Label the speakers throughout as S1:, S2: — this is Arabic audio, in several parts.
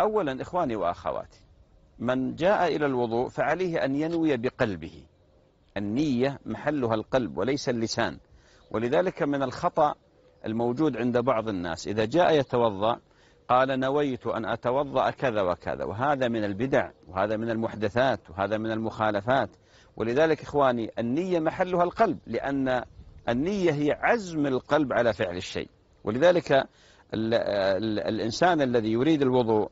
S1: أولا إخواني وأخواتي من جاء إلى الوضوء فعليه أن ينوي بقلبه النية محلها القلب وليس اللسان ولذلك من الخطأ الموجود عند بعض الناس إذا جاء يتوضأ قال نويت أن أتوضأ كذا وكذا وهذا من البدع وهذا من المحدثات وهذا من المخالفات ولذلك إخواني النية محلها القلب لأن النية هي عزم القلب على فعل الشيء ولذلك ال ال الإنسان الذي يريد الوضوء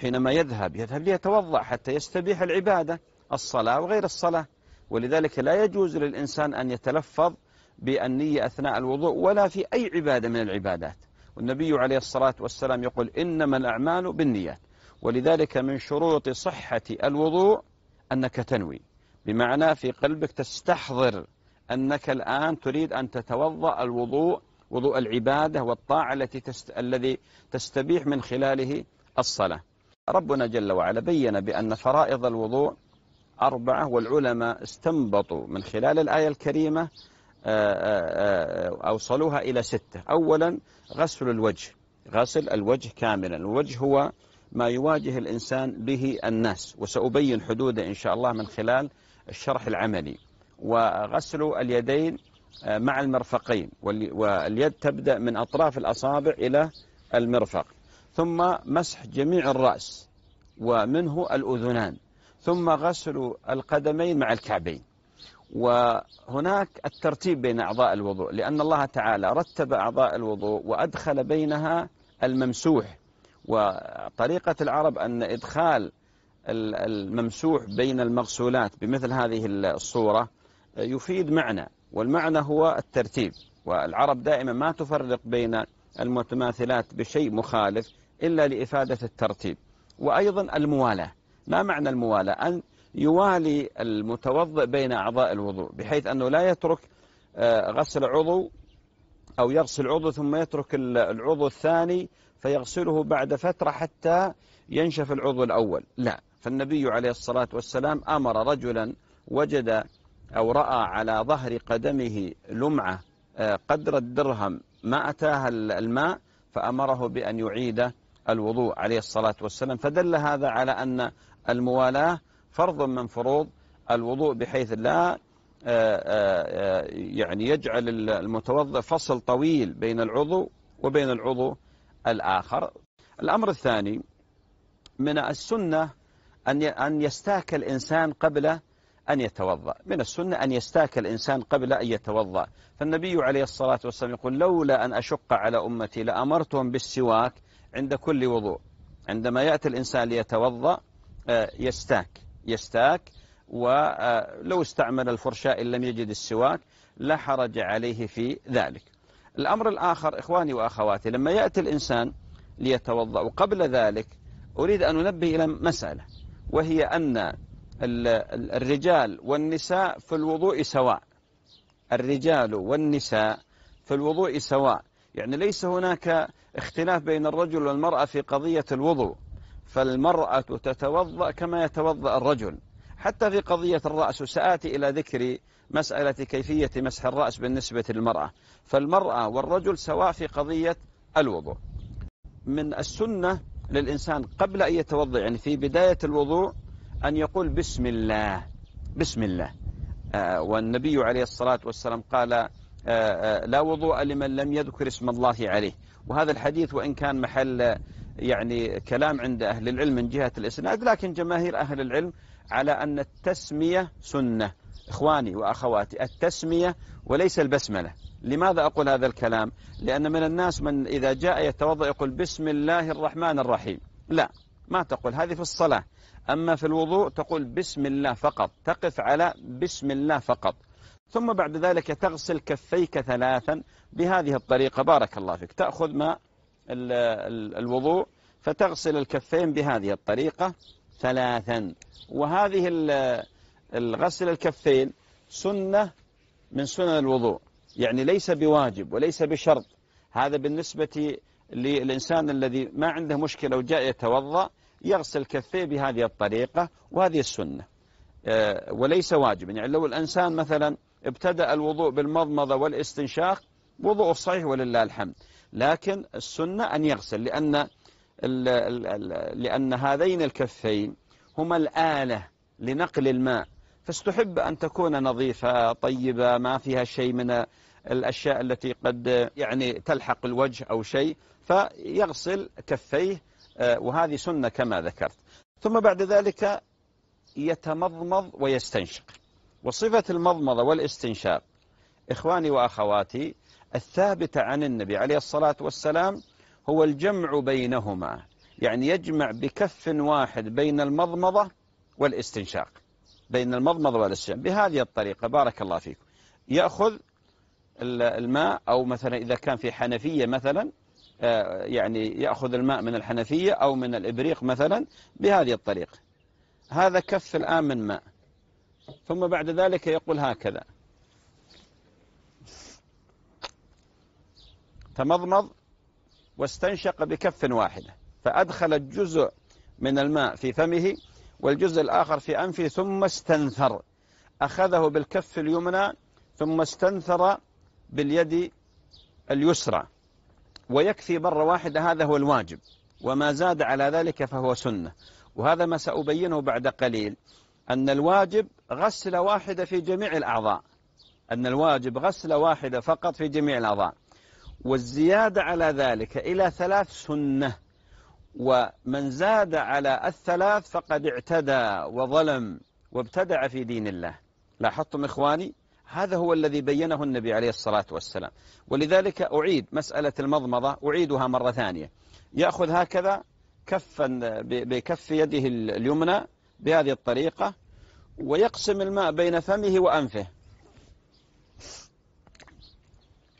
S1: حينما يذهب يذهب ليتوضأ حتى يستبيح العبادة الصلاة وغير الصلاة ولذلك لا يجوز للإنسان أن يتلفظ بالنية أثناء الوضوء ولا في أي عبادة من العبادات والنبي عليه الصلاة والسلام يقول إنما الأعمال بالنيات ولذلك من شروط صحة الوضوء أنك تنوي بمعنى في قلبك تستحضر أنك الآن تريد أن تتوضأ الوضوء وضوء العبادة والطاعة التي تست... الذي تستبيح من خلاله الصلاة ربنا جل وعلا بين بأن فرائض الوضوء أربعة والعلماء استنبطوا من خلال الآية الكريمة آه، آه، آه، أوصلوها إلى ستة أولا غسل الوجه غسل الوجه كاملا الوجه هو ما يواجه الإنسان به الناس وسأبين حدوده إن شاء الله من خلال الشرح العملي وغسل اليدين مع المرفقين واليد تبدأ من أطراف الأصابع إلى المرفق ثم مسح جميع الرأس ومنه الأذنان ثم غسل القدمين مع الكعبين وهناك الترتيب بين أعضاء الوضوء لأن الله تعالى رتب أعضاء الوضوء وأدخل بينها الممسوح وطريقة العرب أن إدخال الممسوح بين المغسولات بمثل هذه الصورة يفيد معنى والمعنى هو الترتيب والعرب دائما ما تفرق بين المتماثلات بشيء مخالف إلا لإفادة الترتيب وأيضا الموالاة ما معنى الموالاة أن يوالي المتوضئ بين أعضاء الوضوء بحيث أنه لا يترك آه، غسل عضو أو يغسل عضو ثم يترك العضو الثاني فيغسله بعد فترة حتى ينشف العضو الأول لا فالنبي عليه الصلاة والسلام أمر رجلا وجد أو رأى على ظهر قدمه لمعة آه، قدر الدرهم ما أتاها الماء فأمره بأن يعيده الوضوء عليه الصلاة والسلام فدل هذا على أن الموالاة فرض من فروض الوضوء بحيث لا آه، آه، يعني يجعل المتوضئ فصل طويل بين العضو وبين العضو الآخر الأمر الثاني من السنة أن أن يستاك الإنسان قبل أن يتوضأ من السنة أن يستاك الإنسان قبل أن يتوضأ فالنبي عليه الصلاة والسلام يقول لولا أن أشق على أمتي لأمرتهم بالسواك عند كل وضوء عندما يأتي الإنسان ليتوضأ آه، يستاك يستاك ولو آه، استعمل الفرشاء إن لم يجد السواك لا حرج عليه في ذلك الأمر الآخر إخواني وأخواتي لما يأتي الإنسان ليتوضأ وقبل ذلك أريد أن أنبه إلى مسألة وهي أن الرجال والنساء في الوضوء سواء الرجال والنساء في الوضوء سواء يعني ليس هناك اختلاف بين الرجل والمرأة في قضية الوضوء فالمرأة تتوضأ كما يتوضأ الرجل حتى في قضية الرأس سآتي إلى ذكر مسألة كيفية مسح الرأس بالنسبة للمرأة فالمرأة والرجل سواء في قضية الوضوء من السنة للإنسان قبل أن يتوضأ يعني في بداية الوضوء أن يقول بسم الله بسم الله آه، والنبي عليه الصلاة والسلام قال آه، آه، لا وضوء لمن لم يذكر اسم الله عليه وهذا الحديث وإن كان محل آه، يعني كلام عند أهل العلم من جهة الإسناد لكن جماهير أهل العلم على أن التسمية سنة إخواني وأخواتي التسمية وليس البسملة لماذا أقول هذا الكلام لأن من الناس من إذا جاء يتوضأ يقول بسم الله الرحمن الرحيم لا ما تقول هذه في الصلاة أما في الوضوء تقول بسم الله فقط تقف على بسم الله فقط ثم بعد ذلك تغسل كفيك ثلاثا بهذه الطريقة بارك الله فيك تأخذ ماء الوضوء فتغسل الكفين بهذه الطريقة ثلاثا وهذه الغسل الكفين سنة من سنن الوضوء يعني ليس بواجب وليس بشرط هذا بالنسبة للإنسان الذي ما عنده مشكلة وجاء يتوضأ يغسل كفيه بهذه الطريقة وهذه السنة آه، وليس واجبا يعني لو الإنسان مثلا ابتدأ الوضوء بالمضمضة والاستنشاق وضوء صحيح ولله الحمد لكن السنة أن يغسل لأن, الـ الـ الـ لأن هذين الكفين هما الآلة لنقل الماء فاستحب أن تكون نظيفة طيبة ما فيها شيء من الأشياء التي قد يعني تلحق الوجه أو شيء فيغسل كفيه آه، وهذه سنة كما ذكرت ثم بعد ذلك يتمضمض ويستنشق وصفة المضمضة والاستنشاق إخواني وأخواتي الثابتة عن النبي عليه الصلاة والسلام هو الجمع بينهما يعني يجمع بكف واحد بين المضمضة والاستنشاق بين المضمضة والاستنشاق بهذه الطريقة بارك الله فيكم يأخذ الماء أو مثلا إذا كان في حنفية مثلا آه، يعني يأخذ الماء من الحنفية أو من الإبريق مثلا بهذه الطريقة هذا كف الآن من ماء ثم بعد ذلك يقول هكذا تمضمض واستنشق بكف واحدة فأدخل الجزء من الماء في فمه والجزء الآخر في أنفه ثم استنثر أخذه بالكف اليمنى ثم استنثر باليد اليسرى ويكفي مرة واحدة هذا هو الواجب وما زاد على ذلك فهو سنة وهذا ما سأبينه بعد قليل أن الواجب غسلة واحدة في جميع الأعضاء أن الواجب غسلة واحدة فقط في جميع الأعضاء والزيادة على ذلك إلى ثلاث سنة ومن زاد على الثلاث فقد اعتدى وظلم وابتدع في دين الله لاحظتم إخواني هذا هو الذي بينه النبي عليه الصلاة والسلام ولذلك أعيد مسألة المضمضة أعيدها مرة ثانية يأخذ هكذا كفا بكف يده اليمنى بهذه الطريقة ويقسم الماء بين فمه وأنفه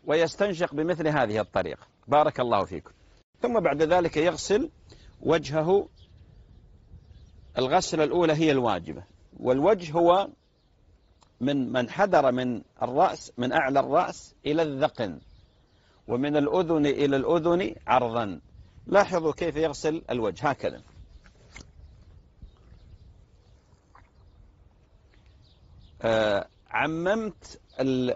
S1: ويستنشق بمثل هذه الطريقة بارك الله فيكم ثم بعد ذلك يغسل وجهه الغسلة الأولى هي الواجبة والوجه هو من من حدر من الرأس من أعلى الرأس إلى الذقن ومن الأذن إلى الأذن عرضا لاحظوا كيف يغسل الوجه هكذا آه، عممت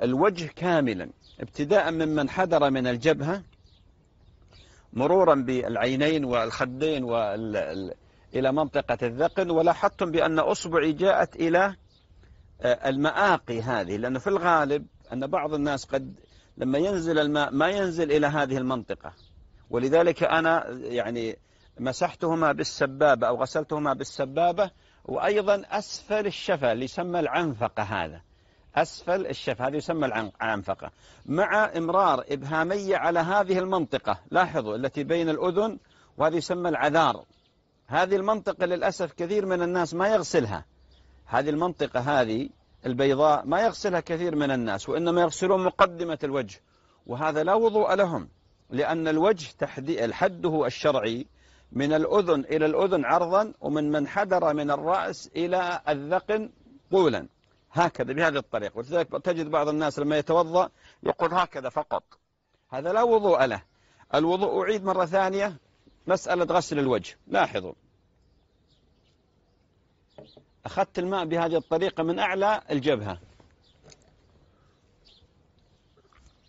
S1: الوجه كاملا ابتداء ممن حذر من الجبهة مرورا بالعينين والخدين وال... إلى منطقة الذقن ولاحظتم بأن أصبعي جاءت إلى آه، المآقي هذه لأنه في الغالب أن بعض الناس قد لما ينزل الماء ما ينزل إلى هذه المنطقة ولذلك أنا يعني مسحتهما بالسبابة أو غسلتهما بالسبابة وأيضا أسفل الشفة اللي يسمى العنفقة هذا أسفل الشفة هذا يسمى العنفقة مع إمرار إبهامية على هذه المنطقة لاحظوا التي بين الأذن وهذا يسمى العذار هذه المنطقة للأسف كثير من الناس ما يغسلها هذه المنطقة هذه البيضاء ما يغسلها كثير من الناس وإنما يغسلون مقدمة الوجه وهذا لا وضوء لهم لأن الوجه تحدي الحد هو الشرعي من الأذن إلى الأذن عرضا ومن من حدر من الرأس إلى الذقن طولا هكذا بهذه الطريقة ولذلك تجد بعض الناس لما يتوضأ يقول هكذا فقط هذا لا وضوء له الوضوء أعيد مرة ثانية مسألة غسل الوجه لاحظوا أخذت الماء بهذه الطريقة من أعلى الجبهة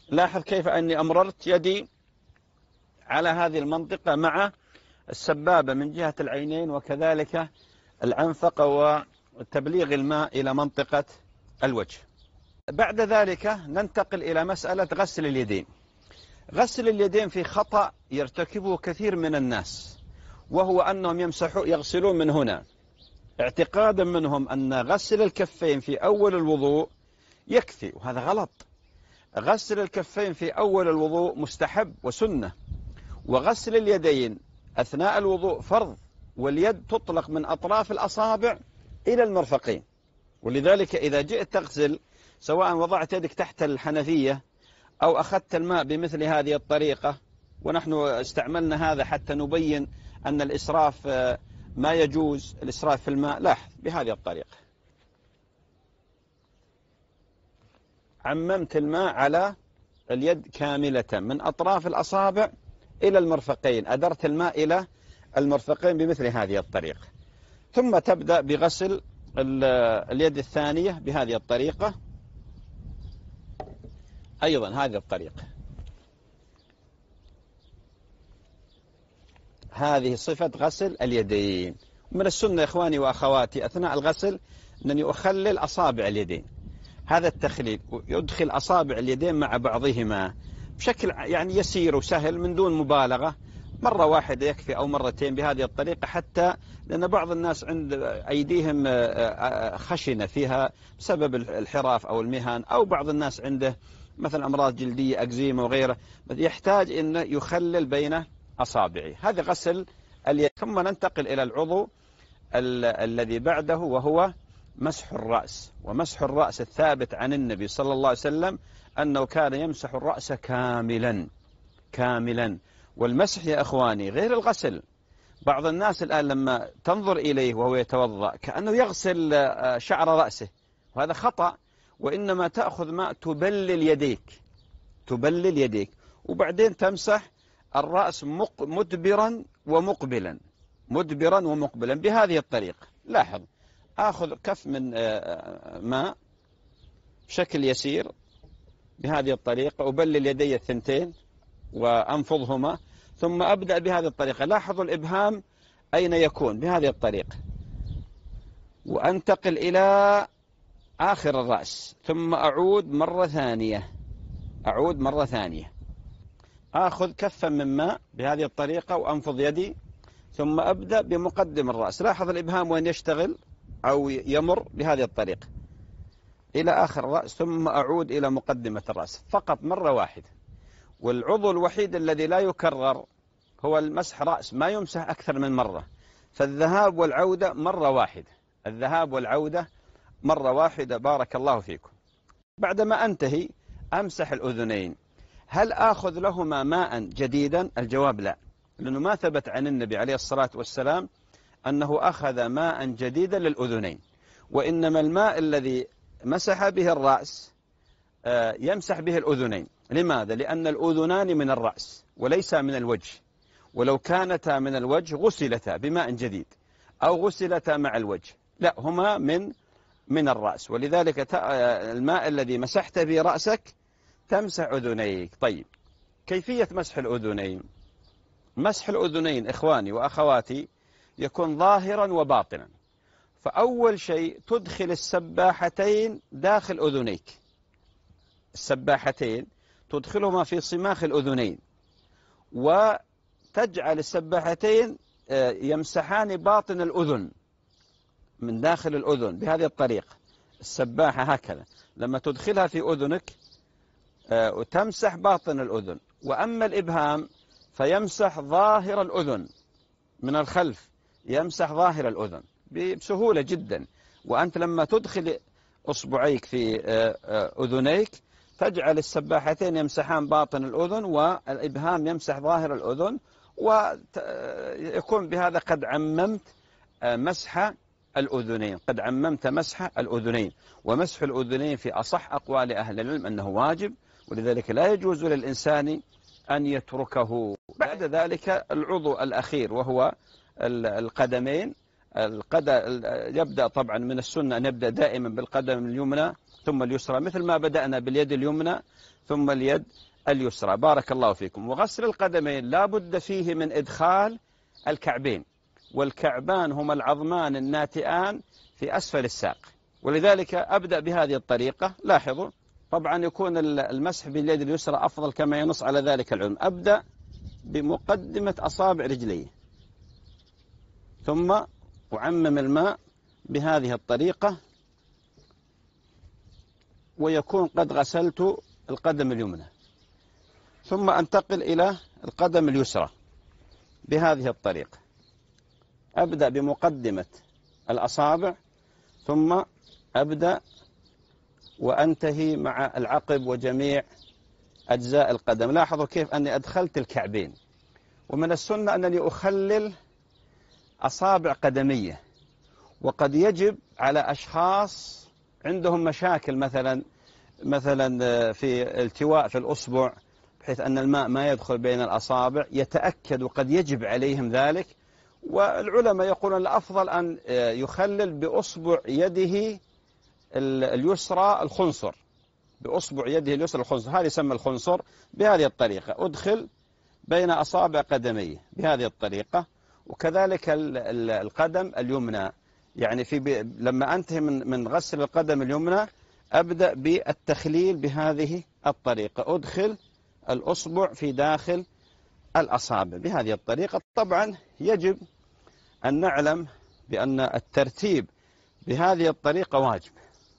S1: لاحظ كيف أني أمررت يدي على هذه المنطقة مع السبابة من جهة العينين وكذلك العنفقة وتبليغ الماء إلى منطقة الوجه بعد ذلك ننتقل إلى مسألة غسل اليدين غسل اليدين في خطأ يرتكبه كثير من الناس وهو أنهم يمسحوا يغسلون من هنا اعتقادا منهم أن غسل الكفين في أول الوضوء يكفي وهذا غلط غسل الكفين في أول الوضوء مستحب وسنة وغسل اليدين أثناء الوضوء فرض واليد تطلق من أطراف الأصابع إلى المرفقين ولذلك إذا جئت تغسل سواء وضعت يدك تحت الحنفية أو أخذت الماء بمثل هذه الطريقة ونحن استعملنا هذا حتى نبين أن الإسراف آه، ما يجوز الإسراف في الماء لاحظ بهذه الطريقة عممت الماء على اليد كاملة من أطراف الأصابع إلى المرفقين أدرت الماء إلى المرفقين بمثل هذه الطريقة ثم تبدأ بغسل اليد الثانية بهذه الطريقة أيضا هذه الطريقة هذه صفة غسل اليدين من السنة إخواني وأخواتي أثناء الغسل أنني أخلل أصابع اليدين هذا التخليل يدخل أصابع اليدين مع بعضهما بشكل يعني يسير وسهل من دون مبالغة مرة واحدة يكفي أو مرتين بهذه الطريقة حتى لأن بعض الناس عند أيديهم آه، آه، خشنة فيها بسبب الحراف أو المهن أو بعض الناس عنده مثلا أمراض جلدية أكزيما وغيره يحتاج أن يخلل بين أصابعه هذا غسل اليد ثم ننتقل إلى العضو ال الذي بعده وهو مسح الرأس ومسح الرأس الثابت عن النبي صلى الله عليه وسلم أنه كان يمسح الرأس كاملا كاملا والمسح يا أخواني غير الغسل بعض الناس الآن لما تنظر إليه وهو يتوضأ كأنه يغسل آه، شعر رأسه وهذا خطأ وإنما تأخذ ماء تبلل يديك تبلل يديك وبعدين تمسح الرأس مدبرا ومقبلا مدبرا ومقبلا بهذه الطريقة لاحظ آخذ كف من آه، آه، ماء بشكل يسير بهذه الطريقة أبلل يدي الثنتين وأنفضهما ثم أبدأ بهذه الطريقة لاحظوا الإبهام أين يكون بهذه الطريقة وأنتقل إلى آخر الرأس ثم أعود مرة ثانية أعود مرة ثانية آخذ كفا من ماء بهذه الطريقة وأنفض يدي ثم أبدأ بمقدم الرأس لاحظ الإبهام وين يشتغل أو يمر بهذه الطريقة إلى آخر الرأس ثم أعود إلى مقدمة الرأس فقط مرة واحدة والعضو الوحيد الذي لا يكرر هو المسح رأس ما يمسح أكثر من مرة فالذهاب والعودة مرة واحدة الذهاب والعودة مرة واحدة بارك الله فيكم بعدما أنتهي أمسح الأذنين هل آخذ لهما ماء جديدا الجواب لا لأنه ما ثبت عن النبي عليه الصلاة والسلام أنه أخذ ماء جديدا للأذنين وإنما الماء الذي مسح به الرأس آه، يمسح به الأذنين لماذا؟ لأن الأذنان من الرأس وليس من الوجه ولو كانتا من الوجه غسلتا بماء جديد أو غسلتا مع الوجه لا هما من من الرأس ولذلك آه، الماء الذي مسحت به رأسك تمسح أذنيك طيب كيفية مسح الأذنين مسح الأذنين إخواني وأخواتي يكون ظاهرا وباطنا فأول شيء تدخل السباحتين داخل أذنيك السباحتين تدخلهما في صماخ الأذنين وتجعل السباحتين آه، يمسحان باطن الأذن من داخل الأذن بهذه الطريقة السباحة هكذا لما تدخلها في أذنك آه، وتمسح باطن الأذن وأما الإبهام فيمسح ظاهر الأذن من الخلف يمسح ظاهر الأذن بسهولة جدا وأنت لما تدخل أصبعيك في آه، آه، أذنيك تجعل السباحتين يمسحان باطن الأذن والإبهام يمسح ظاهر الأذن ويكون بهذا قد عممت آه، مسح الأذنين قد عممت مسح الأذنين ومسح الأذنين في أصح أقوال أهل العلم أنه واجب ولذلك لا يجوز للإنسان أن يتركه بعد ذلك العضو الأخير وهو القدمين القدم يبدأ طبعا من السنة أن يبدأ دائما بالقدم اليمنى ثم اليسرى مثل ما بدأنا باليد اليمنى ثم اليد اليسرى بارك الله فيكم وغسل القدمين لا بد فيه من إدخال الكعبين والكعبان هما العظمان الناتئان في أسفل الساق ولذلك أبدأ بهذه الطريقة لاحظوا طبعا يكون المسح باليد اليسرى أفضل كما ينص على ذلك العلم أبدأ بمقدمة أصابع رجليه ثم أعمم الماء بهذه الطريقة ويكون قد غسلت القدم اليمنى ثم أنتقل إلى القدم اليسرى بهذه الطريقة أبدأ بمقدمة الأصابع ثم أبدأ وأنتهي مع العقب وجميع أجزاء القدم لاحظوا كيف أني أدخلت الكعبين ومن السنة أنني أخلل أصابع قدمية وقد يجب على أشخاص عندهم مشاكل مثلا مثلا آه، في التواء في الأصبع بحيث أن الماء ما يدخل بين الأصابع يتأكد وقد يجب عليهم ذلك والعلماء يقولون الأفضل أن آه، يخلل بأصبع يده اليسرى الخنصر بأصبع يده اليسرى الخنصر هذا يسمى الخنصر بهذه الطريقة أدخل بين أصابع قدميه بهذه الطريقة وكذلك القدم اليمنى يعني في لما أنتهي من... من غسل القدم اليمنى أبدأ بالتخليل بهذه الطريقة أدخل الأصبع في داخل الأصابع بهذه الطريقة طبعا يجب أن نعلم بأن الترتيب بهذه الطريقة واجب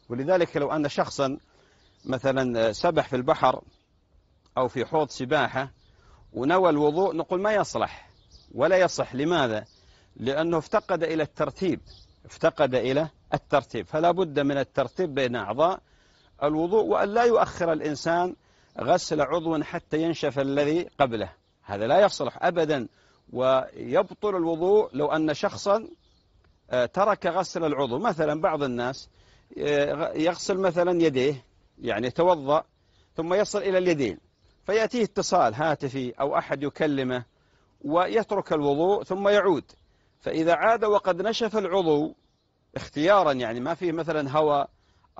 S1: ولذلك لو أن شخصا مثلا سبح في البحر أو في حوض سباحة ونوى الوضوء نقول ما يصلح ولا يصح لماذا؟ لأنه افتقد إلى الترتيب افتقد إلى الترتيب فلا بد من الترتيب بين أعضاء الوضوء وأن لا يؤخر الإنسان غسل عضو حتى ينشف الذي قبله هذا لا يصلح أبدا ويبطل الوضوء لو أن شخصا آه، ترك غسل العضو مثلا بعض الناس آه، يغسل مثلا يديه يعني يتوضأ ثم يصل إلى اليدين فيأتيه اتصال هاتفي أو أحد يكلمه ويترك الوضوء ثم يعود فإذا عاد وقد نشف العضو اختيارا يعني ما فيه مثلا هواء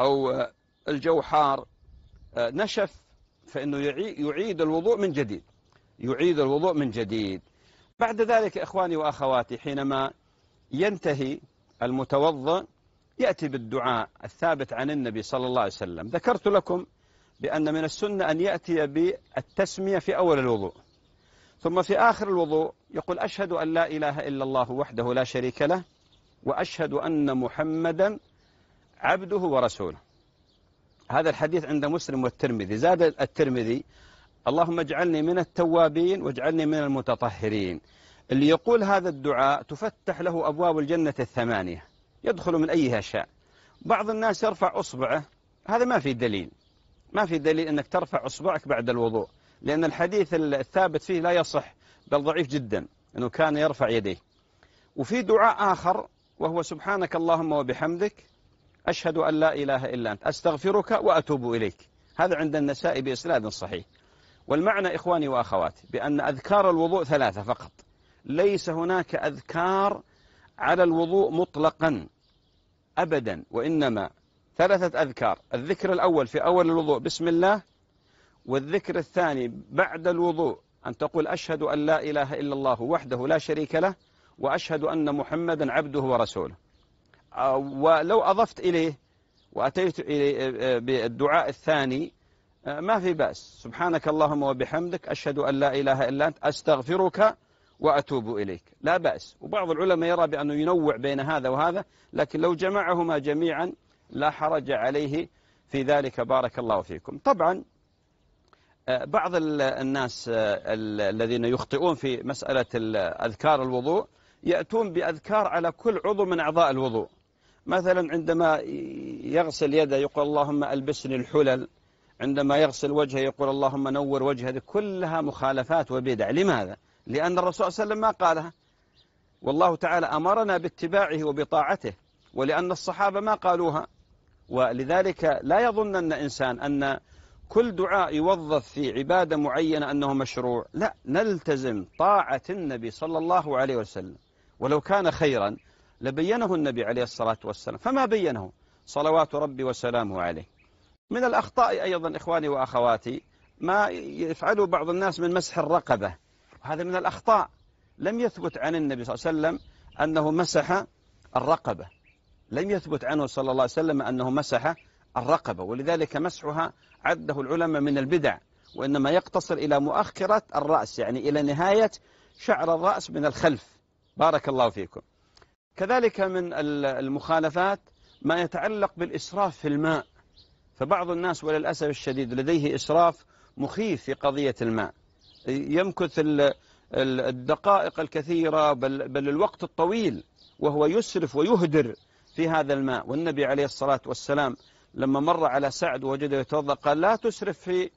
S1: أو آه، الجو حار آه، نشف فإنه يعيد الوضوء من جديد يعيد الوضوء من جديد بعد ذلك إخواني وأخواتي حينما ينتهي المتوضى يأتي بالدعاء الثابت عن النبي صلى الله عليه وسلم ذكرت لكم بأن من السنة أن يأتي بالتسمية في أول الوضوء ثم في آخر الوضوء يقول أشهد أن لا إله إلا الله وحده لا شريك له وأشهد أن محمدا عبده ورسوله هذا الحديث عند مسلم والترمذي زاد الترمذي اللهم اجعلني من التوابين واجعلني من المتطهرين اللي يقول هذا الدعاء تفتح له أبواب الجنة الثمانية يدخل من أيها شاء بعض الناس يرفع أصبعه هذا ما في دليل ما في دليل أنك ترفع أصبعك بعد الوضوء لأن الحديث الثابت فيه لا يصح بل ضعيف جدا أنه كان يرفع يديه وفي دعاء آخر وهو سبحانك اللهم وبحمدك أشهد أن لا إله إلا أنت أستغفرك وأتوب إليك هذا عند النساء بإسناد صحيح والمعنى إخواني وأخواتي بأن أذكار الوضوء ثلاثة فقط ليس هناك أذكار على الوضوء مطلقا أبدا وإنما ثلاثة أذكار الذكر الأول في أول الوضوء بسم الله والذكر الثاني بعد الوضوء أن تقول أشهد أن لا إله إلا الله وحده لا شريك له وأشهد أن محمدا عبده ورسوله آه، ولو أضفت إليه وأتيت إليه آه، آه، بالدعاء الثاني ما في بأس سبحانك اللهم وبحمدك أشهد أن لا إله إلا أنت أستغفرك وأتوب إليك لا بأس وبعض العلماء يرى بأنه ينوع بين هذا وهذا لكن لو جمعهما جميعا لا حرج عليه في ذلك بارك الله فيكم طبعا آه، بعض الناس آه، الذين يخطئون في مسألة أذكار الوضوء يأتون بأذكار على كل عضو من أعضاء الوضوء مثلا عندما يغسل يده يقول اللهم ألبسني الحلل عندما يغسل وجهه يقول اللهم نور وجهه كلها مخالفات وبدع لماذا؟ لأن الرسول صلى الله عليه وسلم ما قالها والله تعالى أمرنا باتباعه وبطاعته ولأن الصحابة ما قالوها ولذلك لا يظنن إنسان أن كل دعاء يوظف في عبادة معينة أنه مشروع لا نلتزم طاعة النبي صلى الله عليه وسلم ولو كان خيرا لبينه النبي عليه الصلاة والسلام فما بينه صلوات ربي وسلامه عليه من الأخطاء أيضا إخواني وأخواتي ما يفعله بعض الناس من مسح الرقبة هذا من الأخطاء لم يثبت عن النبي صلى الله عليه وسلم أنه مسح الرقبة لم يثبت عنه صلى الله عليه وسلم أنه مسح الرقبة ولذلك مسحها عده العلماء من البدع وإنما يقتصر إلى مؤخرة الرأس يعني إلى نهاية شعر الرأس من الخلف بارك الله فيكم كذلك من المخالفات ما يتعلق بالإسراف في الماء فبعض الناس وللأسف الشديد لديه إسراف مخيف في قضية الماء يمكث الدقائق الكثيرة بل, بل الوقت الطويل وهو يسرف ويهدر في هذا الماء والنبي عليه الصلاة والسلام لما مر على سعد وجده يتوضأ قال لا تسرف في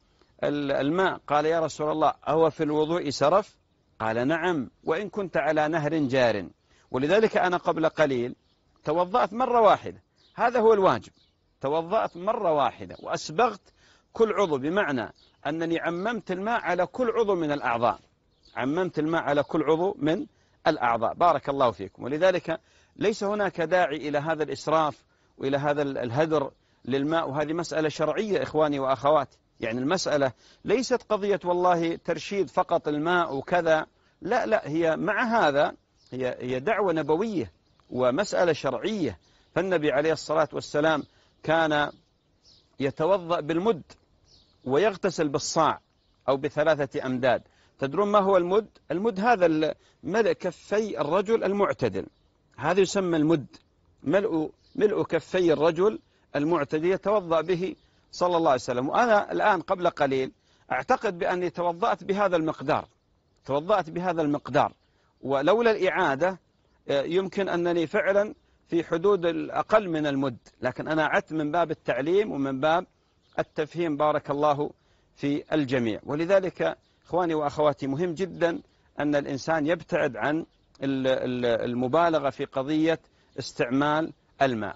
S1: الماء قال يا رسول الله أهو في الوضوء سرف قال نعم وإن كنت على نهر جار ولذلك أنا قبل قليل توضأت مرة واحدة هذا هو الواجب توضأت مرة واحدة وأسبغت كل عضو بمعنى أنني عممت الماء على كل عضو من الأعضاء عممت الماء على كل عضو من الأعضاء بارك الله فيكم ولذلك ليس هناك داعي إلى هذا الإسراف وإلى هذا الهدر للماء وهذه مسألة شرعية إخواني وأخواتي يعني المسألة ليست قضية والله ترشيد فقط الماء وكذا لا لا هي مع هذا هي, هي دعوة نبوية ومسألة شرعية فالنبي عليه الصلاة والسلام كان يتوضأ بالمد ويغتسل بالصاع أو بثلاثة أمداد تدرون ما هو المد؟ المد هذا ملء كفي الرجل المعتدل هذا يسمى المد ملء ملء كفي الرجل المعتدي يتوضأ به صلى الله عليه وسلم وأنا الآن قبل قليل أعتقد بأني توضأت بهذا المقدار توضأت بهذا المقدار ولولا الإعادة آه، يمكن أنني فعلا في حدود الأقل من المد لكن أنا عدت من باب التعليم ومن باب التفهيم بارك الله في الجميع ولذلك إخواني وأخواتي مهم جدا أن الإنسان يبتعد عن المبالغة في قضية استعمال الماء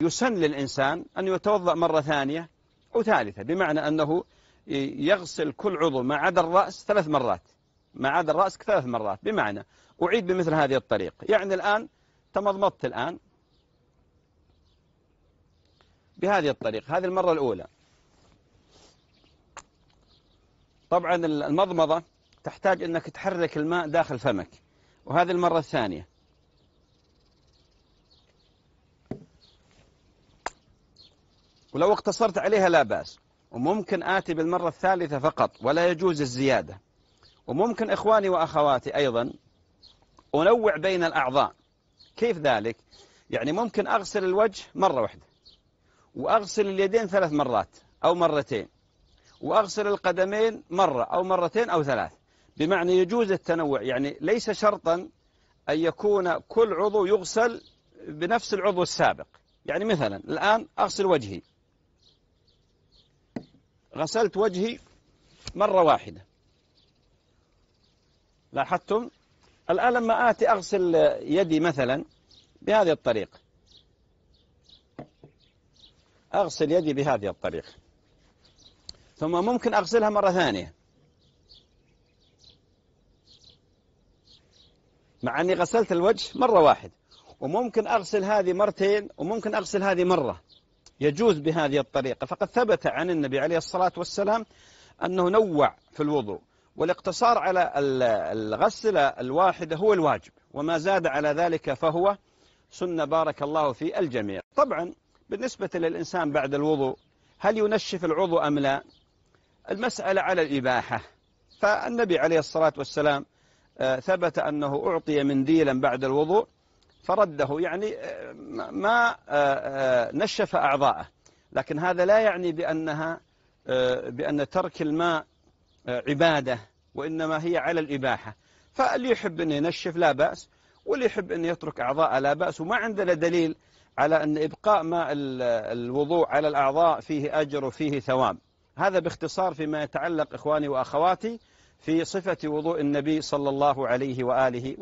S1: يسن للإنسان أن يتوضأ مرة ثانية أو ثالثة بمعنى أنه يغسل كل عضو ما عدا الرأس ثلاث مرات ما عدا الرأس ثلاث مرات بمعنى أعيد بمثل هذه الطريقة يعني الآن تمضمضت الآن بهذه الطريقة هذه المرة الأولى طبعا المضمضة تحتاج أنك تحرك الماء داخل فمك وهذه المرة الثانية ولو اقتصرت عليها لا بأس وممكن آتي بالمرة الثالثة فقط ولا يجوز الزيادة وممكن إخواني وأخواتي أيضا أنوع بين الأعضاء كيف ذلك؟ يعني ممكن أغسل الوجه مرة واحدة وأغسل اليدين ثلاث مرات أو مرتين وأغسل القدمين مرة أو مرتين أو ثلاث بمعنى يجوز التنوع يعني ليس شرطا أن يكون كل عضو يغسل بنفس العضو السابق يعني مثلا الآن أغسل وجهي غسلت وجهي مرة واحدة لاحظتم الآن لما آتي أغسل يدي مثلا بهذه الطريقة أغسل يدي بهذه الطريقة ثم ممكن أغسلها مرة ثانية مع أني غسلت الوجه مرة واحد وممكن أغسل هذه مرتين وممكن أغسل هذه مرة يجوز بهذه الطريقة فقد ثبت عن النبي عليه الصلاة والسلام أنه نوع في الوضوء والاقتصار على الغسلة الواحدة هو الواجب وما زاد على ذلك فهو سنة بارك الله في الجميع طبعا بالنسبة للإنسان بعد الوضوء هل ينشف العضو أم لا المسألة على الإباحة فالنبي عليه الصلاة والسلام آه، ثبت أنه أعطي منديلا بعد الوضوء فرده يعني آه، ما آه، آه، نشف أعضاءه لكن هذا لا يعني بأنها بأن ترك الماء عبادة وإنما هي على الإباحة فاللي يحب أن ينشف لا بأس واللي يحب أن يترك أعضاء لا بأس وما عندنا دليل على أن إبقاء ماء الوضوء على الأعضاء فيه أجر وفيه ثواب هذا باختصار فيما يتعلق إخواني وأخواتي في صفة وضوء النبي صلى الله عليه وآله